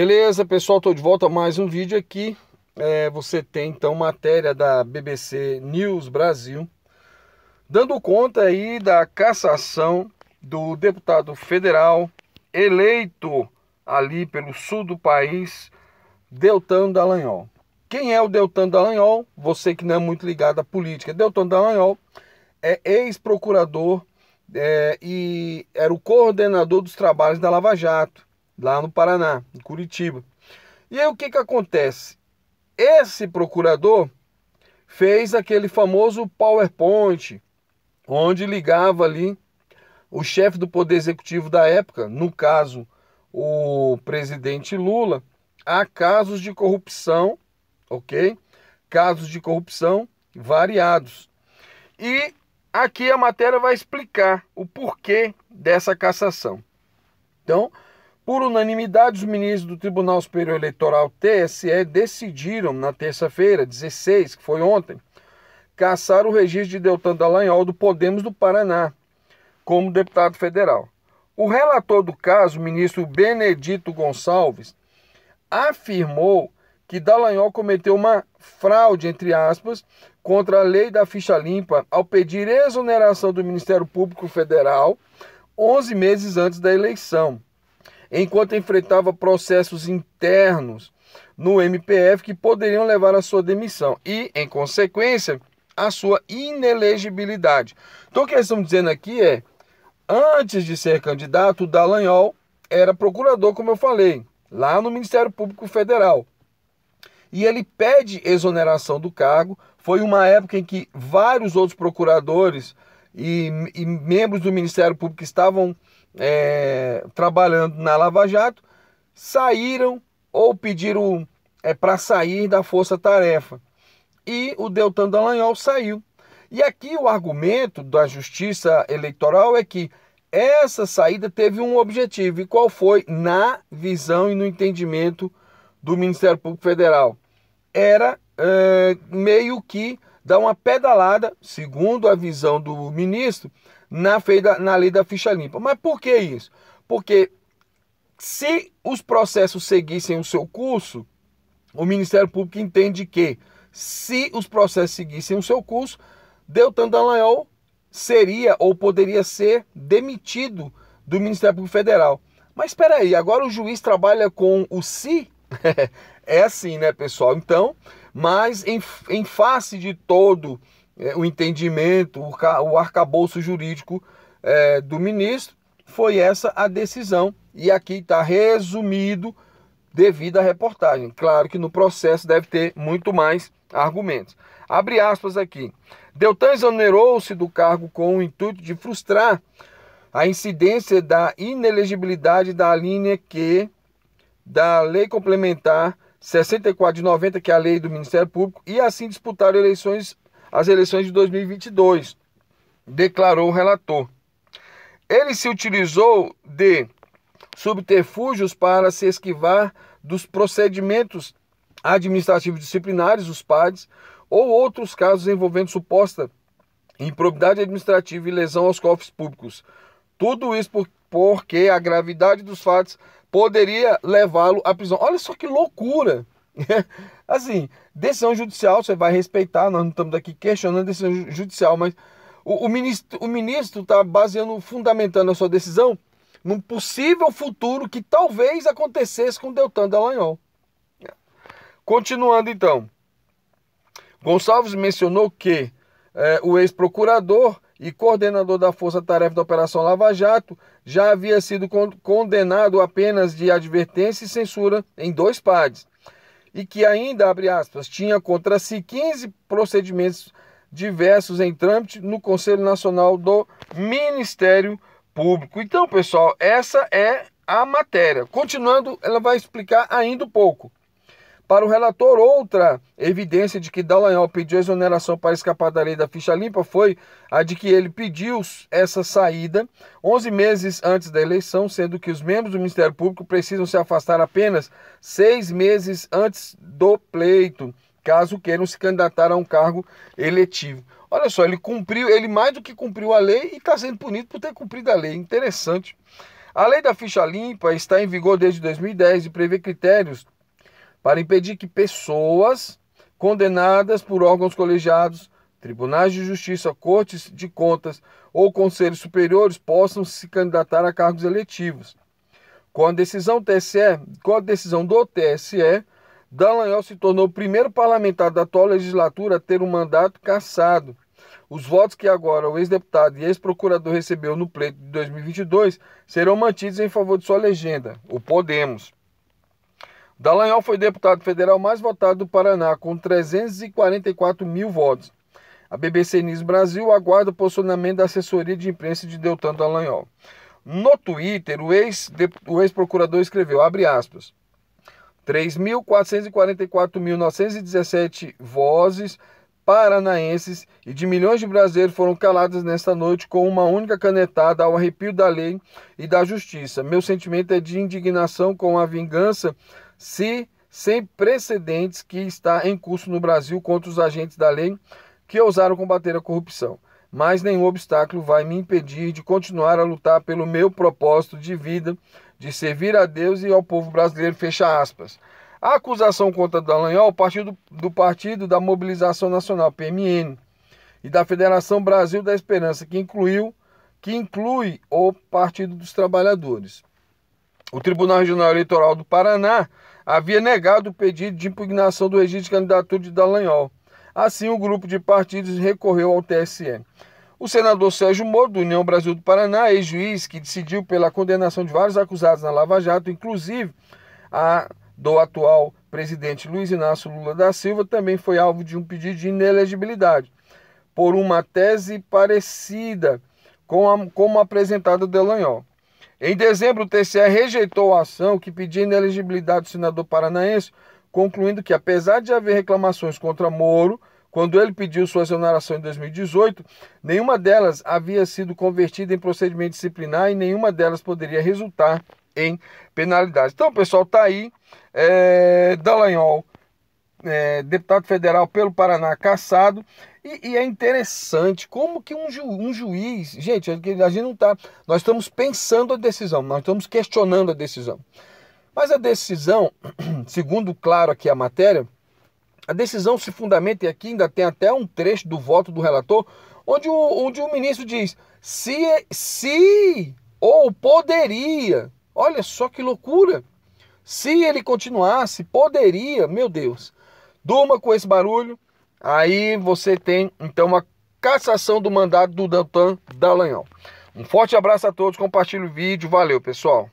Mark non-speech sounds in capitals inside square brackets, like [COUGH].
Beleza, pessoal, estou de volta a mais um vídeo aqui. É, você tem então matéria da BBC News Brasil, dando conta aí da cassação do deputado federal eleito ali pelo sul do país, Deltan Dallagnol. Quem é o Deltan Dallagnol? Você que não é muito ligado à política. Deltan Dallagnol é ex-procurador é, e era o coordenador dos trabalhos da Lava Jato lá no Paraná, em Curitiba. E aí o que, que acontece? Esse procurador fez aquele famoso PowerPoint, onde ligava ali o chefe do Poder Executivo da época, no caso o presidente Lula, a casos de corrupção, ok? Casos de corrupção variados. E aqui a matéria vai explicar o porquê dessa cassação. Então, por unanimidade, os ministros do Tribunal Superior Eleitoral TSE decidiram na terça-feira, 16, que foi ontem, caçar o registro de Deltan Dallagnol do Podemos do Paraná como deputado federal. O relator do caso, o ministro Benedito Gonçalves, afirmou que Dallagnol cometeu uma fraude, entre aspas, contra a lei da ficha limpa ao pedir exoneração do Ministério Público Federal 11 meses antes da eleição enquanto enfrentava processos internos no MPF que poderiam levar à sua demissão e, em consequência, à sua inelegibilidade. Então, o que estamos dizendo aqui é: antes de ser candidato, Dallagnol era procurador, como eu falei, lá no Ministério Público Federal. E ele pede exoneração do cargo. Foi uma época em que vários outros procuradores e, e membros do Ministério Público estavam é, trabalhando na Lava Jato saíram ou pediram é, para sair da Força Tarefa. E o Deltan Dallagnol saiu. E aqui o argumento da Justiça Eleitoral é que essa saída teve um objetivo. E qual foi, na visão e no entendimento do Ministério Público Federal? Era é, meio que dar uma pedalada, segundo a visão do ministro, na, na lei da ficha limpa. Mas por que isso? Porque se os processos seguissem o seu curso, o Ministério Público entende que se os processos seguissem o seu curso, Deltan Dallagnol seria ou poderia ser demitido do Ministério Público Federal. Mas espera aí, agora o juiz trabalha com o si? [LAUGHS] é assim, né, pessoal? Então, mas em, em face de todo é, o entendimento, o, o arcabouço jurídico é, do ministro, foi essa a decisão. E aqui está resumido devido à reportagem. Claro que no processo deve ter muito mais argumentos. Abre aspas aqui. Deltan exonerou-se do cargo com o intuito de frustrar a incidência da inelegibilidade da linha que da Lei Complementar 64 de 90, que é a lei do Ministério Público, e assim disputar eleições as eleições de 2022, declarou o relator. Ele se utilizou de subterfúgios para se esquivar dos procedimentos administrativos disciplinares, os PADs, ou outros casos envolvendo suposta improbidade administrativa e lesão aos cofres públicos. Tudo isso porque a gravidade dos fatos poderia levá-lo à prisão. Olha só que loucura! [LAUGHS] assim, decisão judicial você vai respeitar, nós não estamos aqui questionando a decisão judicial, mas o, o ministro o ministro está baseando, fundamentando a sua decisão num possível futuro que talvez acontecesse com Deltan Dallagnol. Continuando então, Gonçalves mencionou que é, o ex-procurador e coordenador da Força Tarefa da Operação Lava Jato já havia sido condenado apenas de advertência e censura em dois pades e que ainda, abre aspas, tinha contra si 15 procedimentos diversos em trâmite no Conselho Nacional do Ministério Público. Então, pessoal, essa é a matéria. Continuando, ela vai explicar ainda um pouco. Para o relator, outra evidência de que Dallagnol pediu exoneração para escapar da lei da ficha limpa foi a de que ele pediu essa saída 11 meses antes da eleição, sendo que os membros do Ministério Público precisam se afastar apenas seis meses antes do pleito, caso queiram se candidatar a um cargo eletivo. Olha só, ele cumpriu, ele mais do que cumpriu a lei e está sendo punido por ter cumprido a lei. Interessante. A lei da ficha limpa está em vigor desde 2010 e prevê critérios para impedir que pessoas condenadas por órgãos colegiados, tribunais de justiça, cortes de contas ou conselhos superiores possam se candidatar a cargos eletivos. Com a decisão, TSE, com a decisão do TSE, Dallagnol se tornou o primeiro parlamentar da atual legislatura a ter um mandato cassado. Os votos que agora o ex-deputado e ex-procurador recebeu no pleito de 2022 serão mantidos em favor de sua legenda, o Podemos. Dallagnol foi deputado federal mais votado do Paraná, com 344 mil votos. A BBC News Brasil aguarda o posicionamento da assessoria de imprensa de Deltan Dallagnol. No Twitter, o ex-procurador ex escreveu, abre aspas, 3.444.917 vozes paranaenses e de milhões de brasileiros foram caladas nesta noite com uma única canetada ao arrepio da lei e da justiça. Meu sentimento é de indignação com a vingança se sem precedentes que está em curso no Brasil contra os agentes da lei que ousaram combater a corrupção. Mas nenhum obstáculo vai me impedir de continuar a lutar pelo meu propósito de vida, de servir a Deus e ao povo brasileiro. Fecha aspas. A acusação contra Dallagnol partiu do, do Partido da Mobilização Nacional, PMN, e da Federação Brasil da Esperança, que incluiu que inclui o Partido dos Trabalhadores o Tribunal Regional Eleitoral do Paraná havia negado o pedido de impugnação do registro de candidatura de Dallagnol. Assim, o grupo de partidos recorreu ao TSE. O senador Sérgio Moro, do União Brasil do Paraná, ex-juiz que decidiu pela condenação de vários acusados na Lava Jato, inclusive a do atual presidente Luiz Inácio Lula da Silva, também foi alvo de um pedido de inelegibilidade por uma tese parecida com a como apresentada Delanhol. Em dezembro, o TCE rejeitou a ação que pedia inelegibilidade do senador paranaense, concluindo que, apesar de haver reclamações contra Moro, quando ele pediu sua exoneração em 2018, nenhuma delas havia sido convertida em procedimento disciplinar e nenhuma delas poderia resultar em penalidade. Então, pessoal, tá aí. É, Dallagnol, é, deputado federal pelo Paraná, caçado. E, e, é interessante como que um, ju, um juiz, gente, é a gente não está, nós estamos pensando a decisão, nós estamos questionando a decisão. Mas a decisão, [CLEARS THROAT] segundo claro aqui a matéria, a decisão se fundamenta, e aqui ainda tem até um trecho do voto do relator, onde o, onde o ministro diz se, é, se ou poderia, olha só que loucura, se ele continuasse, poderia, meu Deus, durma com esse barulho, Aí você tem então uma cassação do mandado do Dantan Dallagnol. Um forte abraço a todos, compartilhe o vídeo, valeu pessoal!